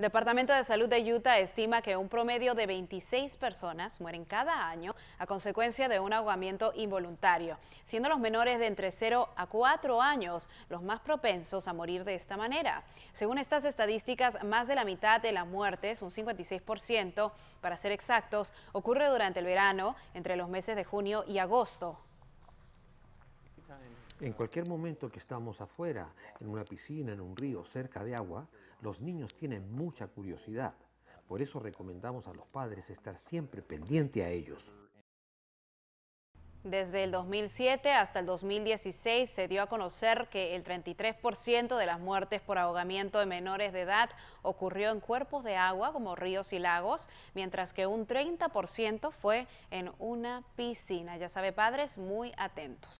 El Departamento de Salud de Utah estima que un promedio de 26 personas mueren cada año a consecuencia de un ahogamiento involuntario, siendo los menores de entre 0 a 4 años los más propensos a morir de esta manera. Según estas estadísticas, más de la mitad de las muertes, un 56% para ser exactos, ocurre durante el verano, entre los meses de junio y agosto, en cualquier momento que estamos afuera, en una piscina, en un río, cerca de agua, los niños tienen mucha curiosidad. Por eso recomendamos a los padres estar siempre pendiente a ellos. Desde el 2007 hasta el 2016 se dio a conocer que el 33% de las muertes por ahogamiento de menores de edad ocurrió en cuerpos de agua como ríos y lagos, mientras que un 30% fue en una piscina. Ya sabe, padres, muy atentos.